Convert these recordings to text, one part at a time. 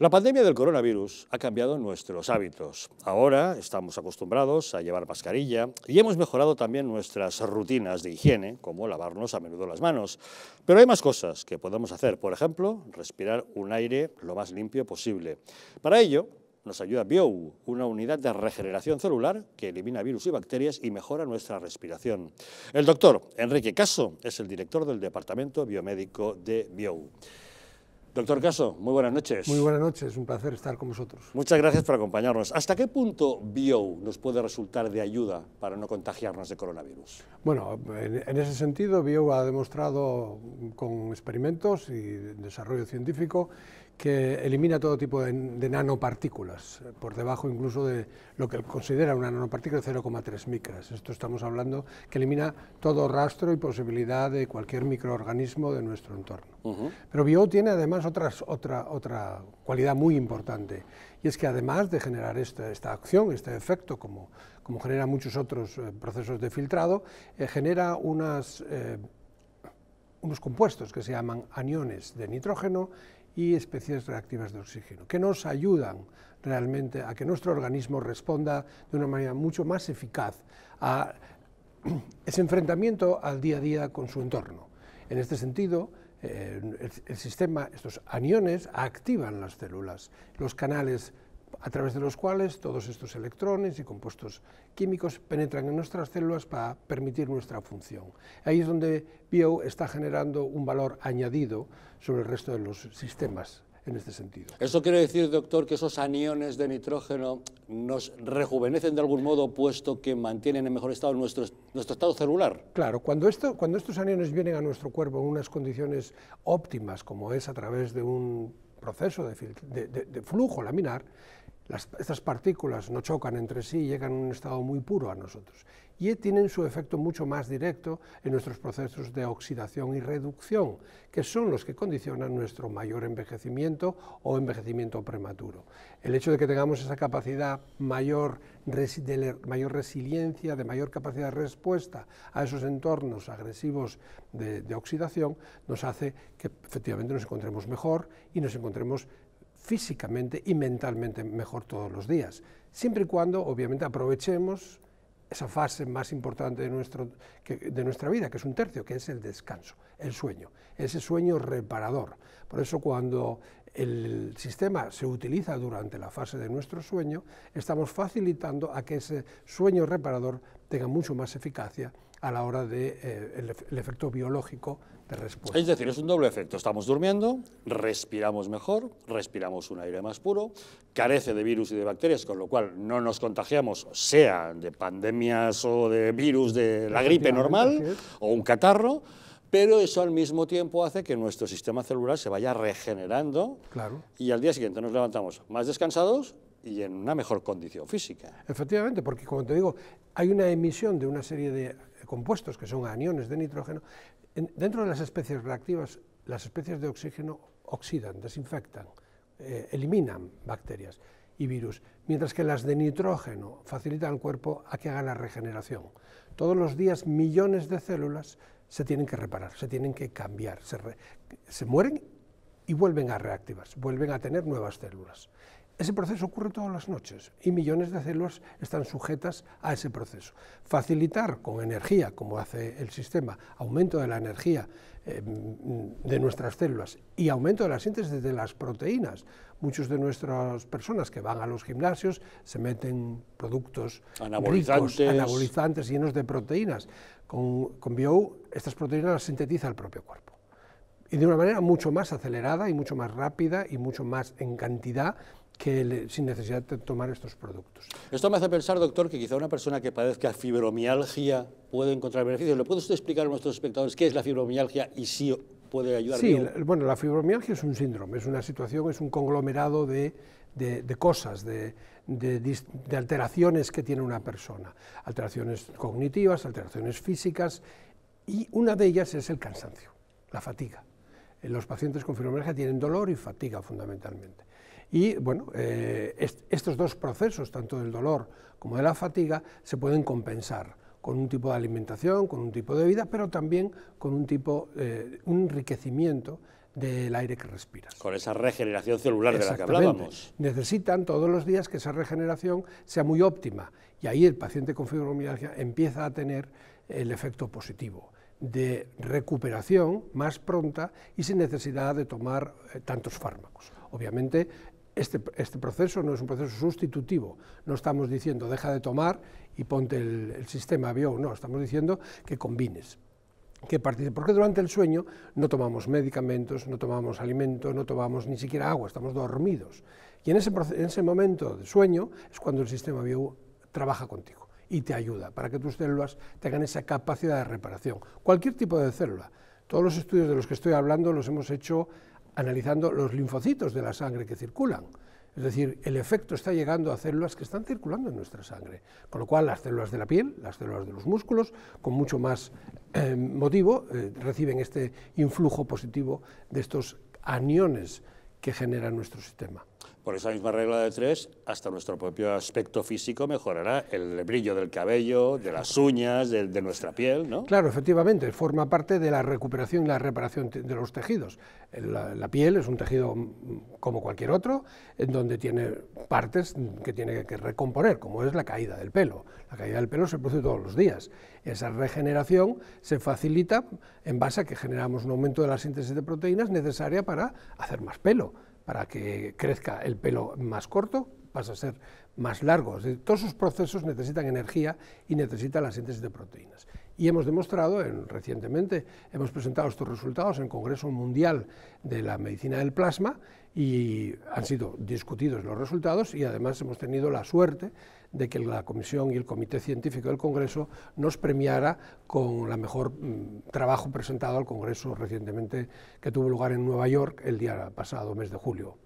La pandemia del coronavirus ha cambiado nuestros hábitos. Ahora estamos acostumbrados a llevar mascarilla y hemos mejorado también nuestras rutinas de higiene, como lavarnos a menudo las manos. Pero hay más cosas que podemos hacer, por ejemplo, respirar un aire lo más limpio posible. Para ello, nos ayuda BioU, una unidad de regeneración celular que elimina virus y bacterias y mejora nuestra respiración. El doctor Enrique Caso es el director del Departamento Biomédico de BioU. Doctor Caso, muy buenas noches. Muy buenas noches, un placer estar con vosotros. Muchas gracias por acompañarnos. ¿Hasta qué punto bio nos puede resultar de ayuda para no contagiarnos de coronavirus? Bueno, en, ese sentido, bio ha demostrado con experimentos y desarrollo científico que elimina todo tipo de, nanopartículas, eh, por debajo incluso de lo que considera una nanopartícula de 0,3 micras. Esto estamos hablando que elimina todo rastro y posibilidad de cualquier microorganismo de nuestro entorno. Pero Bio tiene además otra, otra cualidad muy importante, y es que además de generar esta, acción, este efecto, como, como genera muchos otros eh, procesos de filtrado, eh, genera unas... unos compuestos que se llaman aniones de nitrógeno y especies reactivas de oxígeno, que nos ayudan realmente a que nuestro organismo responda de una manera mucho más eficaz a ese enfrentamiento al día a día con su entorno. En este sentido, eh, el, sistema, estos aniones, activan las células, los canales a través de los cuales todos estos electrones y compuestos químicos penetran en nuestras células para permitir nuestra función. Ahí es donde Bio está generando un valor añadido sobre el resto de los sistemas en este sentido. ¿Eso quiere decir, doctor, que esos aniones de nitrógeno nos rejuvenecen de algún modo, puesto que mantienen en mejor estado nuestro, estado celular? Claro, cuando, esto, cuando estos aniones vienen a nuestro cuerpo en unas condiciones óptimas, como es a través de un proceso de flujo laminar, estas partículas no chocan entre sí y llegan a un estado muy puro a nosotros. Y tienen su efecto mucho más directo en nuestros procesos de oxidación y reducción, que son los que condicionan nuestro mayor envejecimiento o envejecimiento prematuro. El hecho de que tengamos esa capacidad mayor, de mayor resiliencia, de mayor capacidad de respuesta a esos entornos agresivos de, de oxidación, nos hace que efectivamente nos encontremos mejor y nos encontremos físicamente y mentalmente mejor todos los días, siempre y cuando obviamente aprovechemos esa fase más importante de, nuestra vida, que es un tercio, que es el descanso, el sueño, ese sueño reparador. Por eso cuando el sistema se utiliza durante la fase de nuestro sueño, estamos facilitando a que ese sueño reparador tenga mucho más eficacia a la hora del eh, efecto biológico de respuesta. Es decir, es un doble efecto. Estamos durmiendo, respiramos mejor, respiramos un aire más puro, carece de virus y de bacterias, con lo cual no nos contagiamos, sea de pandemias o de virus de la gripe normal o un catarro, pero eso al mismo tiempo hace que nuestro sistema celular se vaya regenerando y al día siguiente nos levantamos más descansados y en una mejor condición física. Efectivamente, porque como te digo, hay una emisión de una serie de compuestos que son aniones de nitrógeno, dentro de las especies reactivas, las especies de oxígeno oxidan, desinfectan, eh, eliminan bacterias y virus, mientras que las de nitrógeno facilitan al cuerpo a que haga la regeneración. Todos los días millones de células se tienen que reparar, se tienen que cambiar, se, mueren y vuelven a reactivas, vuelven a tener nuevas células. Ese proceso ocurre todas las noches y millones de células están sujetas a ese proceso. Facilitar con energía, como hace el sistema, aumento de la energía eh, de nuestras células y aumento de la síntesis de las proteínas. Muchos de nuestras personas que van a los gimnasios se meten productos anabolizantes, llenos de proteínas. Con, Bio estas proteínas las sintetiza el propio cuerpo. Y de una manera mucho más acelerada y mucho más rápida y mucho más en cantidad que sin necesidad de tomar estos productos. Esto me hace pensar, doctor, que quizá una persona que padezca fibromialgia puede encontrar beneficios. ¿Lo puede usted explicar a nuestros espectadores qué es la fibromialgia y si puede ayudar? Sí, la, bueno, la fibromialgia es un síndrome, es una situación, es un conglomerado de, cosas, de, de alteraciones que tiene una persona. Alteraciones cognitivas, alteraciones físicas y una de ellas es el cansancio, la fatiga. Eh, los pacientes con fibromialgia tienen dolor y fatiga fundamentalmente. Y bueno, eh, estos dos procesos, tanto del dolor como de la fatiga, se pueden compensar con un tipo de alimentación, con un tipo de vida, pero también con un tipo, eh, un enriquecimiento del aire que respiras. Con esa regeneración celular de la que hablábamos. Necesitan todos los días que esa regeneración sea muy óptima y ahí el paciente con fibromialgia empieza a tener el efecto positivo de recuperación más pronta y sin necesidad de tomar eh, tantos fármacos. Obviamente este, este, proceso no es un proceso sustitutivo, no estamos diciendo deja de tomar y ponte el, sistema bio, no, estamos diciendo que combines. Que participe, porque durante el sueño no tomamos medicamentos, no tomamos alimento, no tomamos ni siquiera agua, estamos dormidos. Y en ese, en ese momento de sueño es cuando el sistema bio trabaja contigo y te ayuda para que tus células tengan esa capacidad de reparación. Cualquier tipo de célula. Todos los estudios de los que estoy hablando los hemos hecho analizando los linfocitos de la sangre que circulan. Es decir, el efecto está llegando a células que están circulando en nuestra sangre, con lo cual las células de la piel, las células de los músculos, con mucho más em, motivo, eh, reciben este influjo positivo de estos aniones que genera nuestro sistema por esa misma regla de tres, hasta nuestro propio aspecto físico mejorará el brillo del cabello, de las uñas, de, nuestra piel, ¿no? Claro, efectivamente, forma parte de la recuperación y la reparación de los tejidos. La, la, piel es un tejido como cualquier otro, en donde tiene partes que tiene que recomponer, como es la caída del pelo. La caída del pelo se produce todos los días. Esa regeneración se facilita en base a que generamos un aumento de la síntesis de proteínas necesaria para hacer más pelo para que crezca el pelo más corto, pasa a ser más largo. todos esos procesos necesitan energía y necesitan la síntesis de proteínas. Y hemos demostrado recientemente, hemos presentado estos resultados en el Congreso Mundial de la Medicina del Plasma y han sido discutidos los resultados y además hemos tenido la suerte de que la Comisión y el Comité Científico del Congreso nos premiara con el mejor mm, trabajo presentado al Congreso recientemente que tuvo lugar en Nueva York el día pasado mes de julio.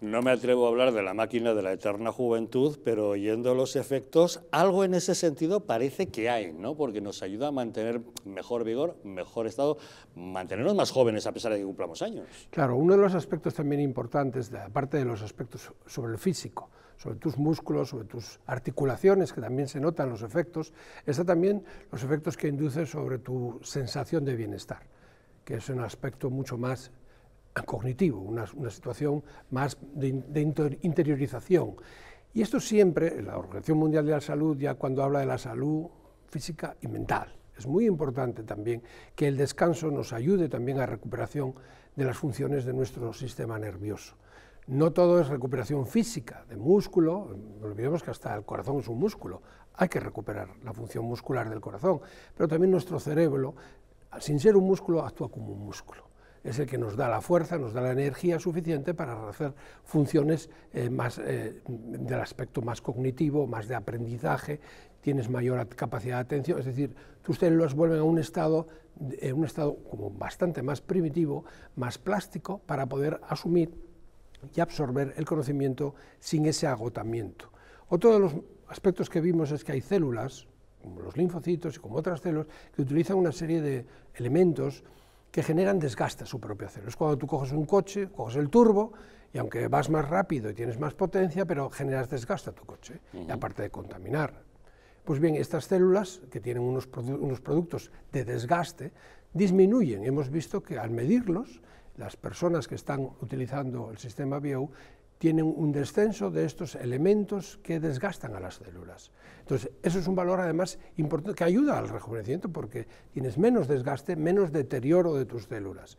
No me atrevo a hablar de la máquina de la eterna juventud, pero oyendo los efectos, algo en ese sentido parece que hay, ¿no? Porque nos ayuda a mantener mejor vigor, mejor estado, mantenernos más jóvenes a pesar de que cumplamos años. Claro, uno de los aspectos también importantes, aparte de los aspectos sobre el físico, sobre tus músculos, sobre tus articulaciones, que también se notan los efectos, está también los efectos que induce sobre tu sensación de bienestar, que es un aspecto mucho más cognitivo, una, situación más de, interiorización. Y esto siempre, la Organización Mundial de la Salud, ya cuando habla de la salud física y mental, es muy importante también que el descanso nos ayude también a recuperación de las funciones de nuestro sistema nervioso. No todo es recuperación física, de músculo, no olvidemos que hasta el corazón es un músculo, hay que recuperar la función muscular del corazón, pero también nuestro cerebro, sin ser un músculo, actúa como un músculo es el que nos da la fuerza, nos da la energía suficiente para hacer funciones eh, más, eh, del aspecto más cognitivo, más de aprendizaje, tienes mayor capacidad de atención, es decir, tus células vuelven a un estado, eh, un estado como bastante más primitivo, más plástico, para poder asumir y absorber el conocimiento sin ese agotamiento. Otro de los aspectos que vimos es que hay células, como los linfocitos y como otras células, que utilizan una serie de elementos que generan desgaste a su propio acero. Es cuando tú coges un coche, coges el turbo, y aunque vas más rápido y tienes más potencia, pero generas desgaste a tu coche, aparte de contaminar. Pues bien, estas células que tienen unos, unos productos de desgaste disminuyen. Hemos visto que al medirlos, las personas que están utilizando el sistema BIO tienen un descenso de estos elementos que desgastan a las células. Entonces, eso es un valor además importante que ayuda al rejuvenecimiento porque tienes menos desgaste, menos deterioro de tus células.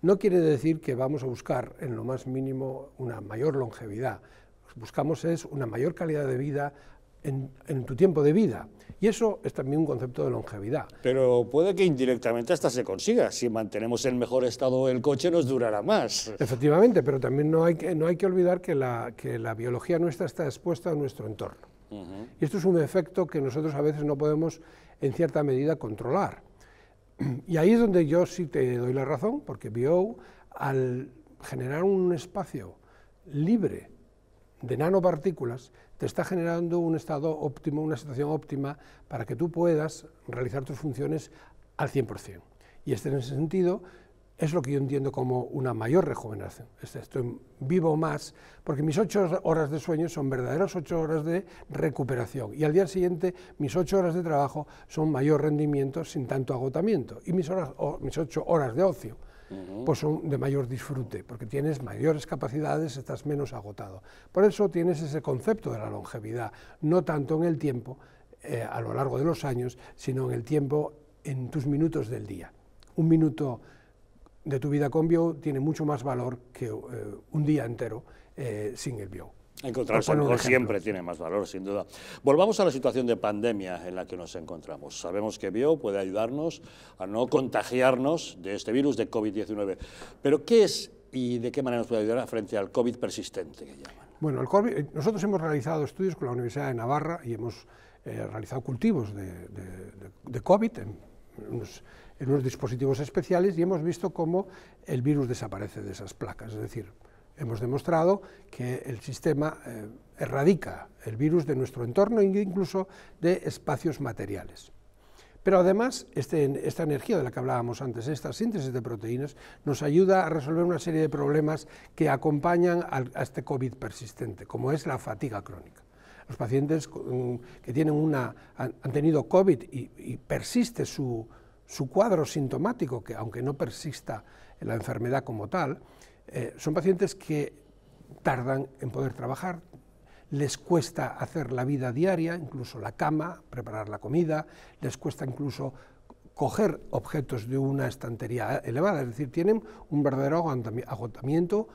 No quiere decir que vamos a buscar en lo más mínimo una mayor longevidad. Lo buscamos es una mayor calidad de vida en, tu tiempo de vida. Y eso es también un concepto de longevidad. Pero puede que indirectamente hasta se consiga. Si mantenemos en mejor estado el coche, nos durará más. Efectivamente, pero también no hay que, no hay que olvidar que la, que la biología nuestra está expuesta a nuestro entorno. Y esto es un efecto que nosotros a veces no podemos, en cierta medida, controlar. Y ahí es donde yo sí te doy la razón, porque Bio, al generar un espacio libre de nanopartículas te está generando un estado óptimo, una situación óptima para que tú puedas realizar tus funciones al 100%. Y este en ese sentido es lo que yo entiendo como una mayor rejuvenación. Estoy vivo más porque mis ocho horas de sueño son verdaderas ocho horas de recuperación y al día siguiente mis ocho horas de trabajo son mayor rendimiento sin tanto agotamiento y mis ocho horas de ocio pues son de mayor disfrute, porque tienes mayores capacidades, estás menos agotado. Por eso tienes ese concepto de la longevidad, no tanto en el tiempo, eh, a lo largo de los años, sino en el tiempo, en tus minutos del día. Un minuto de tu vida con bio tiene mucho más valor que eh, un día entero eh, sin el bio. Encontrar siempre tiene más valor, sin duda. Volvamos a la situación de pandemia en la que nos encontramos. Sabemos que Bio puede ayudarnos a no contagiarnos de este virus de COVID-19. Pero, ¿qué es y de qué manera nos puede ayudar frente al COVID persistente que llaman? Bueno, el eh, nosotros hemos realizado estudios con la Universidad de Navarra y hemos eh, realizado cultivos de, COVID en unos, en unos dispositivos especiales y hemos visto cómo el virus desaparece de esas placas. Es decir, Hemos demostrado que el sistema eh, erradica el virus de nuestro entorno e incluso de espacios materiales. Pero además, este, esta energía de la que hablábamos antes, esta síntesis de proteínas, nos ayuda a resolver una serie de problemas que acompañan a este COVID persistente, como es la fatiga crónica. Los pacientes que tienen una, han tenido COVID y, persiste su, cuadro sintomático, que aunque no persista la enfermedad como tal, eh, son pacientes que tardan en poder trabajar, les cuesta hacer la vida diaria, incluso la cama, preparar la comida, les cuesta incluso coger objetos de una estantería elevada, es decir, tienen un verdadero agotamiento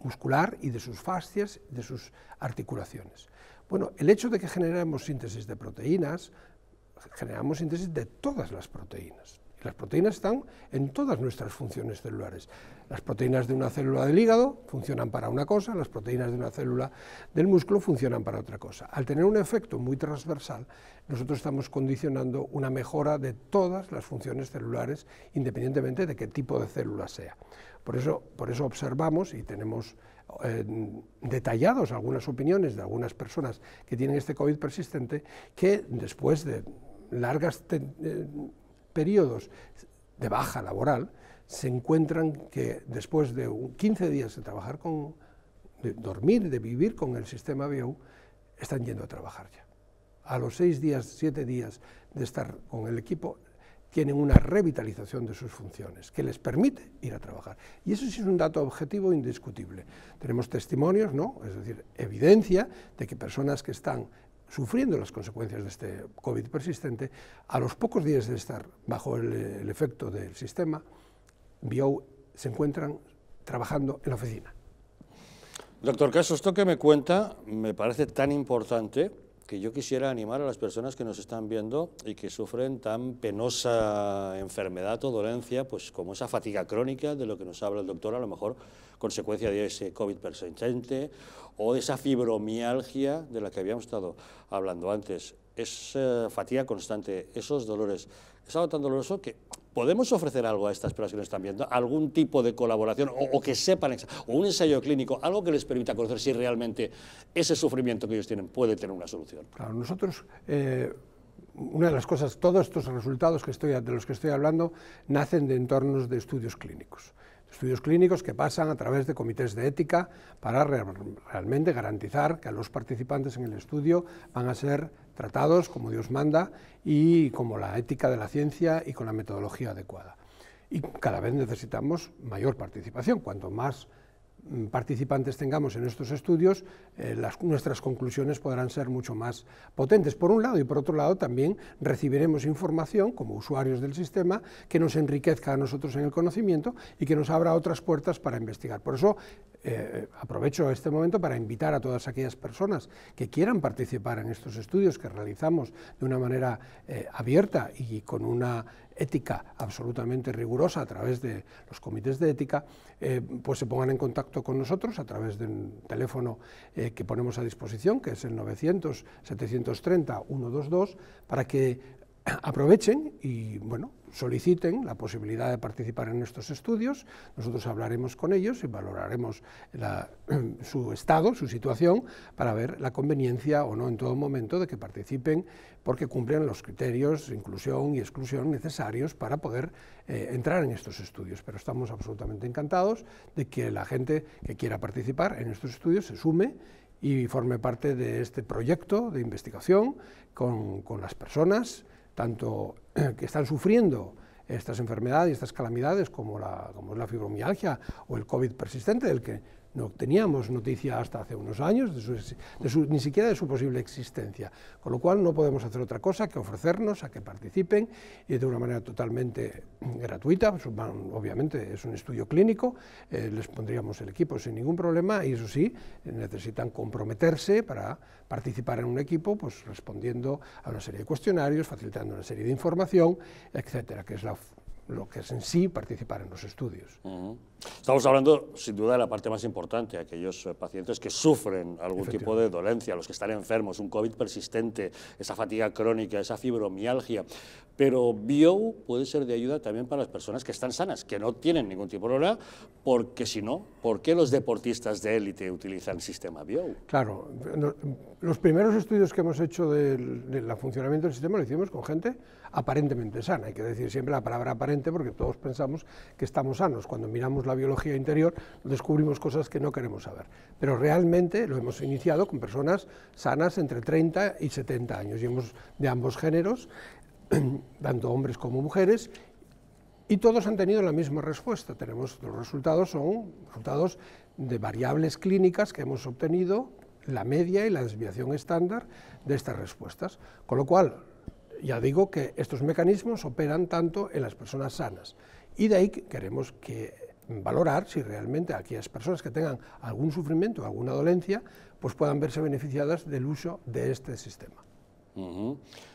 muscular y de sus fascias, de sus articulaciones. Bueno, el hecho de que generemos síntesis de proteínas, generamos síntesis de todas las proteínas. las proteínas están en todas nuestras funciones celulares. Las proteínas de una célula del hígado funcionan para una cosa, las proteínas de una célula del músculo funcionan para otra cosa. Al tener un efecto muy transversal, nosotros estamos condicionando una mejora de todas las funciones celulares, independientemente de qué tipo de célula sea. Por eso, observamos y tenemos eh, detallados algunas opiniones de algunas personas que tienen este COVID persistente, que después de largos eh, periodos de baja laboral, se encuentran que después de 15 días de trabajar con, de dormir, de vivir con el sistema BIO, están yendo a trabajar ya. A los 6 días, 7 días de estar con el equipo, tienen una revitalización de sus funciones, que les permite ir a trabajar. Y eso sí es un dato objetivo indiscutible. Tenemos testimonios, ¿no? es decir, evidencia de que personas que están sufriendo las consecuencias de este COVID persistente, a los pocos días de estar bajo el efecto del sistema, vio se encuentran trabajando en la oficina. Doctor Caso, esto que me cuenta me parece tan importante que yo quisiera animar a las personas que nos están viendo y que sufren tan penosa enfermedad o dolencia, pues como esa fatiga crónica de lo que nos habla el doctor, a lo mejor consecuencia de ese COVID persistente o esa fibromialgia de la que habíamos estado hablando antes. Es eh, fatiga constante, esos dolores. Es algo tan doloroso que ¿Podemos ofrecer algo a estas personas que están viendo? ¿Algún tipo de colaboración o, que sepan, o un ensayo clínico, algo que les permita conocer si realmente ese sufrimiento que ellos tienen puede tener una solución? Claro, nosotros, eh, una de las cosas, todos estos resultados que de los que estoy hablando nacen de entornos de estudios clínicos estudios clínicos que pasan a través de comités de ética para realmente garantizar que los participantes en el estudio van a ser tratados como Dios manda y como la ética de la ciencia y con la metodología adecuada. Y cada vez necesitamos mayor participación, cuanto más Mm, participantes tengamos en estos estudios, eh, las, nuestras conclusiones podrán ser mucho más potentes, por un lado, y por otro lado también recibiremos información como usuarios del sistema que nos enriquezca a nosotros en el conocimiento y que nos abra otras puertas para investigar. Por eso eh, aprovecho este momento para invitar a todas aquellas personas que quieran participar en estos estudios que realizamos de una manera eh, abierta y con una ética absolutamente rigurosa a través de los comités de ética, eh, pues se pongan en contacto con nosotros a través de un teléfono eh, que ponemos a disposición, que es el 900-730-122, para que aprovechen y bueno, soliciten la posibilidad de participar en estos estudios, nosotros hablaremos con ellos y valoraremos su estado, su situación, para ver la conveniencia o no en todo momento de que participen porque cumplen los criterios de inclusión y exclusión necesarios para poder eh, entrar en estos estudios. Pero estamos absolutamente encantados de que la gente que quiera participar en estos estudios se sume y forme parte de este proyecto de investigación con, con las personas tanto eh, que están sufriendo estas enfermedades y estas calamidades como, la, como es la fibromialgia o el COVID persistente, del que no teníamos noticia hasta hace unos años, de su, ni siquiera de su posible existencia, con lo cual no podemos hacer otra cosa que ofrecernos a que participen y eh, de una manera totalmente mm, gratuita. obviamente es un estudio clínico, eh, les pondríamos el equipo sin ningún problema y eso sí, necesitan comprometerse para participar en un equipo, pues respondiendo a una serie de cuestionarios, facilitando una serie de información, etcétera, que es la lo que es en sí participar en los estudios. Estamos hablando, sin duda, de la parte más importante, aquellos eh, pacientes que sufren algún tipo de dolencia, los que están enfermos, un COVID persistente, esa fatiga crónica, esa fibromialgia. Pero BIO puede ser de ayuda también para las personas que están sanas, que no tienen ningún tipo de problema, porque si no, ¿por qué los deportistas de élite utilizan el sistema BIO? Claro, los primeros estudios que hemos hecho del funcionamiento del sistema lo hicimos con gente aparentemente sana. Hay que decir siempre la palabra aparente porque todos pensamos que estamos sanos. Cuando miramos la biología interior descubrimos cosas que no queremos saber. Pero realmente lo hemos iniciado con personas sanas entre 30 y 70 años y hemos de ambos géneros, tanto hombres como mujeres, y todos han tenido la misma respuesta. Tenemos, los resultados son resultados de variables clínicas que hemos obtenido, la media y la desviación estándar de estas respuestas. Con lo cual, ya digo que estos mecanismos operan tanto en las personas sanas y de ahí queremos que valorar si realmente aquellas personas que tengan algún sufrimiento, o alguna dolencia, pues puedan verse beneficiadas del uso de este sistema.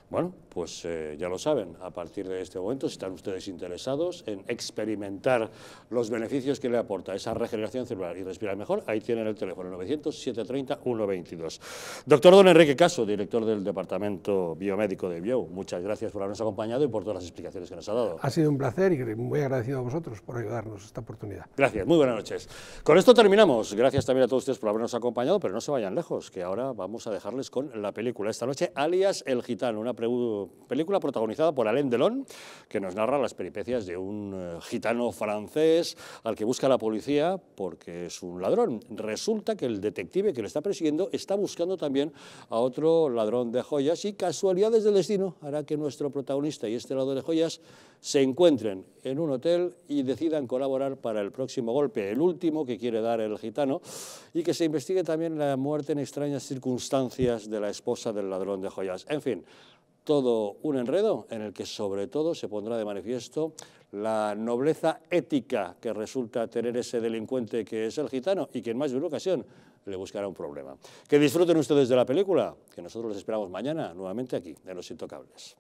Bueno, pues eh, ya lo saben, a partir de este momento, si están ustedes interesados en experimentar los beneficios que le aporta esa regeneración celular y respirar mejor, ahí tienen el teléfono 900-730-122. Doctor Don Enrique Caso, director del Departamento Biomédico de Bio, muchas gracias por habernos acompañado y por todas las explicaciones que nos ha dado. Ha sido un placer y muy agradecido a vosotros por ayudarnos esta oportunidad. Gracias, muy buenas noches. Con esto terminamos. Gracias también a todos ustedes por habernos acompañado, pero no se vayan lejos, que ahora vamos a dejarles con la película esta noche, alias El Gitano, una película protagonizada por Alain Delon, que nos narra las peripecias de un eh, gitano francés al que busca la policía porque es un ladrón. Resulta que el detective que le está persiguiendo está buscando también a otro ladrón de joyas y casualidades del destino hará que nuestro protagonista y este ladrón de joyas se encuentren en un hotel y decidan colaborar para el próximo golpe, el último que quiere dar el gitano, y que se investigue también la muerte en extrañas circunstancias de la esposa del ladrón de joyas. En fin, todo un enredo en el que sobre todo se pondrá de manifiesto la nobleza ética que resulta tener ese delincuente que es el gitano y que en más de una ocasión le buscará un problema. Que disfruten ustedes de la película, que nosotros les esperamos mañana nuevamente aquí, en Los Intocables.